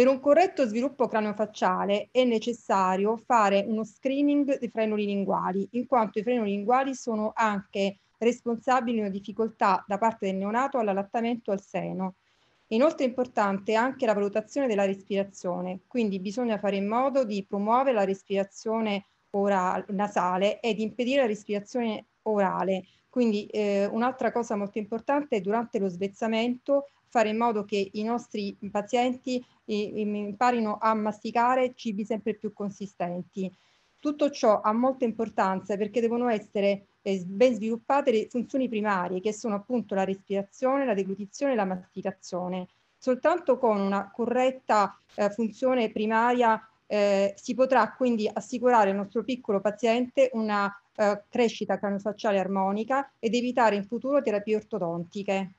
Per un corretto sviluppo craniofacciale è necessario fare uno screening dei frenuli linguali, in quanto i frenuli linguali sono anche responsabili di una difficoltà da parte del neonato all'allattamento al seno. Inoltre è importante anche la valutazione della respirazione, quindi bisogna fare in modo di promuovere la respirazione orale, nasale e di impedire la respirazione orale, quindi eh, un'altra cosa molto importante è durante lo svezzamento fare in modo che i nostri pazienti imparino a masticare cibi sempre più consistenti. Tutto ciò ha molta importanza perché devono essere eh, ben sviluppate le funzioni primarie che sono appunto la respirazione, la deglutizione e la masticazione. Soltanto con una corretta eh, funzione primaria eh, si potrà quindi assicurare al nostro piccolo paziente una eh, crescita craniofaciale armonica ed evitare in futuro terapie ortodontiche.